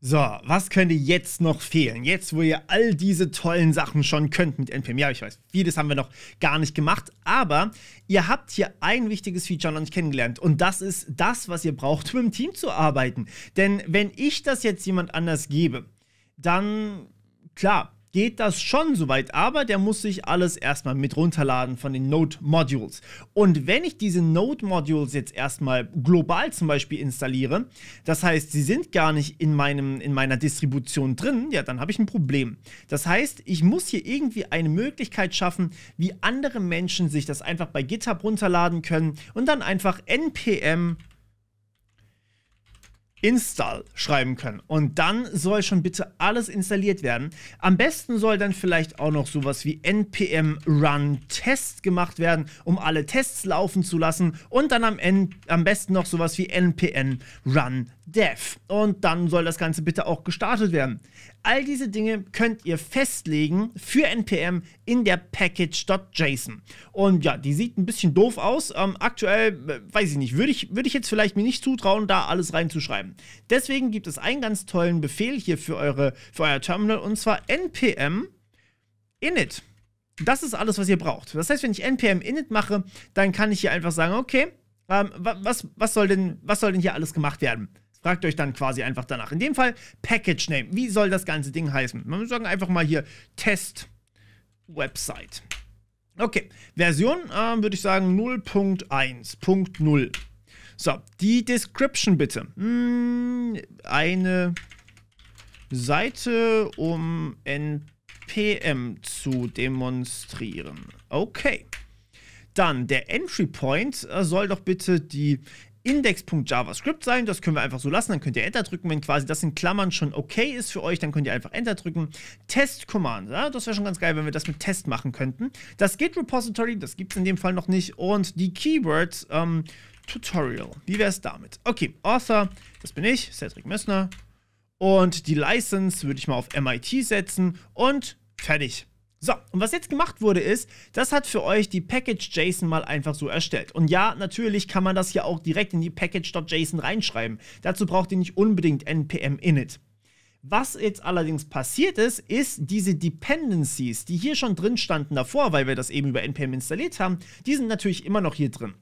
So, was könnte jetzt noch fehlen? Jetzt, wo ihr all diese tollen Sachen schon könnt mit NPM. Ja, ich weiß, vieles haben wir noch gar nicht gemacht, aber ihr habt hier ein wichtiges Feature noch nicht kennengelernt und das ist das, was ihr braucht, um im Team zu arbeiten. Denn wenn ich das jetzt jemand anders gebe, dann, klar, geht das schon soweit, aber der muss sich alles erstmal mit runterladen von den Node Modules. Und wenn ich diese Node Modules jetzt erstmal global zum Beispiel installiere, das heißt, sie sind gar nicht in, meinem, in meiner Distribution drin, ja, dann habe ich ein Problem. Das heißt, ich muss hier irgendwie eine Möglichkeit schaffen, wie andere Menschen sich das einfach bei GitHub runterladen können und dann einfach npm install schreiben können. Und dann soll schon bitte alles installiert werden. Am besten soll dann vielleicht auch noch sowas wie npm run test gemacht werden, um alle Tests laufen zu lassen. Und dann am, N am besten noch sowas wie npm run dev. Und dann soll das Ganze bitte auch gestartet werden. All diese Dinge könnt ihr festlegen für NPM in der package.json. Und ja, die sieht ein bisschen doof aus. Ähm, aktuell, äh, weiß ich nicht, würde ich, würd ich jetzt vielleicht mir nicht zutrauen, da alles reinzuschreiben. Deswegen gibt es einen ganz tollen Befehl hier für, eure, für euer Terminal und zwar npm init. Das ist alles, was ihr braucht. Das heißt, wenn ich npm init mache, dann kann ich hier einfach sagen, okay, ähm, was, was, soll denn, was soll denn hier alles gemacht werden? Fragt euch dann quasi einfach danach. In dem Fall Package Name. Wie soll das ganze Ding heißen? Wir sagen einfach mal hier Test Website. Okay, Version äh, würde ich sagen 0.1.0. So, die Description bitte. Hm, eine Seite, um NPM zu demonstrieren. Okay. Dann der Entry Point äh, soll doch bitte die index.javascript sein. Das können wir einfach so lassen. Dann könnt ihr Enter drücken. Wenn quasi das in Klammern schon okay ist für euch, dann könnt ihr einfach Enter drücken. Test-Command. Ja? Das wäre schon ganz geil, wenn wir das mit Test machen könnten. Das Git-Repository, das gibt es in dem Fall noch nicht. Und die Keywords, ähm, Tutorial. Wie wäre es damit? Okay, Author, das bin ich, Cedric Messner. Und die License würde ich mal auf MIT setzen. Und fertig. So, und was jetzt gemacht wurde ist, das hat für euch die Package.json mal einfach so erstellt. Und ja, natürlich kann man das hier auch direkt in die Package.json reinschreiben. Dazu braucht ihr nicht unbedingt npm init. Was jetzt allerdings passiert ist, ist diese Dependencies, die hier schon drin standen davor, weil wir das eben über npm installiert haben, die sind natürlich immer noch hier drin.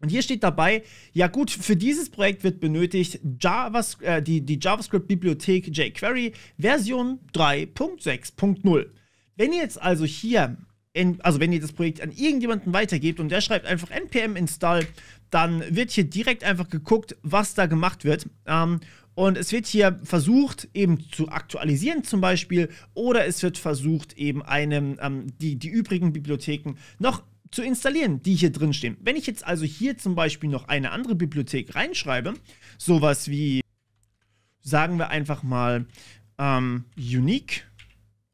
Und hier steht dabei, ja gut, für dieses Projekt wird benötigt Javas, äh, die, die JavaScript-Bibliothek jQuery Version 3.6.0. Wenn ihr jetzt also hier, in, also wenn ihr das Projekt an irgendjemanden weitergebt und der schreibt einfach npm install, dann wird hier direkt einfach geguckt, was da gemacht wird. Ähm, und es wird hier versucht, eben zu aktualisieren zum Beispiel, oder es wird versucht, eben einem, ähm, die, die übrigen Bibliotheken noch zu installieren, die hier drin stehen. Wenn ich jetzt also hier zum Beispiel noch eine andere Bibliothek reinschreibe, sowas wie, sagen wir einfach mal, ähm, Unique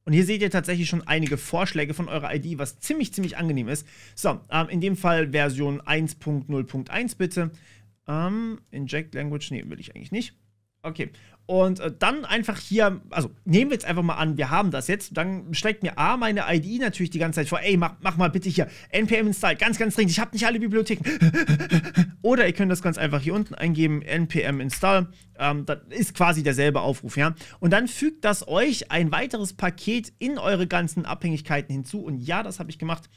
und hier seht ihr tatsächlich schon einige Vorschläge von eurer ID, was ziemlich, ziemlich angenehm ist. So, ähm, in dem Fall Version 1.0.1 bitte. Ähm, Inject Language, nee, will ich eigentlich nicht. Okay. Und äh, dann einfach hier, also nehmen wir jetzt einfach mal an, wir haben das jetzt. Dann schlägt mir A meine ID natürlich die ganze Zeit vor, ey, mach, mach mal bitte hier npm install, ganz, ganz dringend, ich habe nicht alle Bibliotheken. Oder ihr könnt das ganz einfach hier unten eingeben, npm install. Ähm, das ist quasi derselbe Aufruf, ja. Und dann fügt das euch ein weiteres Paket in eure ganzen Abhängigkeiten hinzu. Und ja, das habe ich gemacht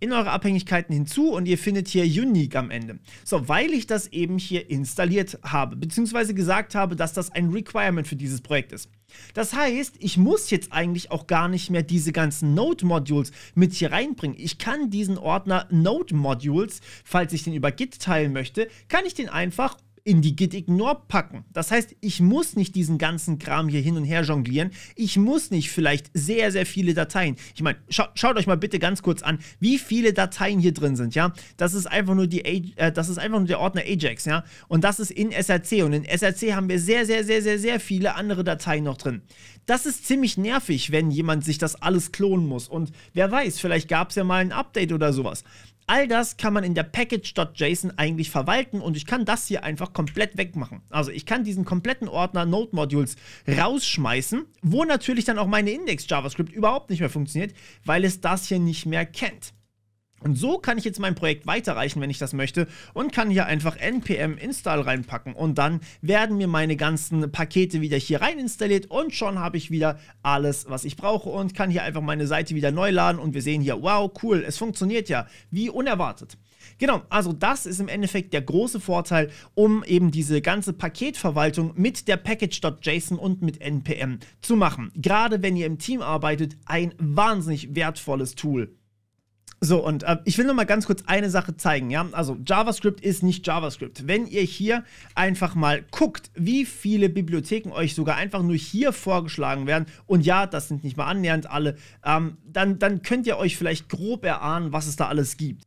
in eure Abhängigkeiten hinzu und ihr findet hier Unique am Ende. So, weil ich das eben hier installiert habe, beziehungsweise gesagt habe, dass das ein Requirement für dieses Projekt ist. Das heißt, ich muss jetzt eigentlich auch gar nicht mehr diese ganzen Node-Modules mit hier reinbringen. Ich kann diesen Ordner Node-Modules, falls ich den über Git teilen möchte, kann ich den einfach in die Git Ignore packen. Das heißt, ich muss nicht diesen ganzen Kram hier hin und her jonglieren. Ich muss nicht vielleicht sehr, sehr viele Dateien. Ich meine, scha schaut euch mal bitte ganz kurz an, wie viele Dateien hier drin sind, ja? Das ist einfach nur die A äh, das ist einfach nur der Ordner Ajax, ja? Und das ist in SRC und in SRC haben wir sehr, sehr, sehr, sehr, sehr viele andere Dateien noch drin. Das ist ziemlich nervig, wenn jemand sich das alles klonen muss. Und wer weiß, vielleicht gab es ja mal ein Update oder sowas. All das kann man in der package.json eigentlich verwalten und ich kann das hier einfach komplett wegmachen. Also ich kann diesen kompletten Ordner Node Modules rausschmeißen, wo natürlich dann auch meine Index JavaScript überhaupt nicht mehr funktioniert, weil es das hier nicht mehr kennt. Und so kann ich jetzt mein Projekt weiterreichen, wenn ich das möchte, und kann hier einfach npm install reinpacken. Und dann werden mir meine ganzen Pakete wieder hier rein installiert und schon habe ich wieder alles, was ich brauche und kann hier einfach meine Seite wieder neu laden. Und wir sehen hier, wow, cool, es funktioniert ja, wie unerwartet. Genau, also das ist im Endeffekt der große Vorteil, um eben diese ganze Paketverwaltung mit der Package.json und mit NPM zu machen. Gerade wenn ihr im Team arbeitet, ein wahnsinnig wertvolles Tool. So, und äh, ich will noch mal ganz kurz eine Sache zeigen, ja? Also JavaScript ist nicht JavaScript. Wenn ihr hier einfach mal guckt, wie viele Bibliotheken euch sogar einfach nur hier vorgeschlagen werden, und ja, das sind nicht mal annähernd alle, ähm, dann, dann könnt ihr euch vielleicht grob erahnen, was es da alles gibt.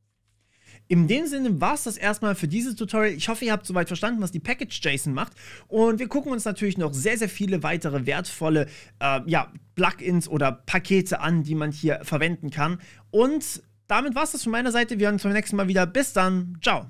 In dem Sinne war es das erstmal für dieses Tutorial. Ich hoffe, ihr habt soweit verstanden, was die Package-JSON macht. Und wir gucken uns natürlich noch sehr, sehr viele weitere wertvolle äh, ja, Plugins oder Pakete an, die man hier verwenden kann. Und damit war es das von meiner Seite. Wir hören uns beim nächsten Mal wieder. Bis dann. Ciao.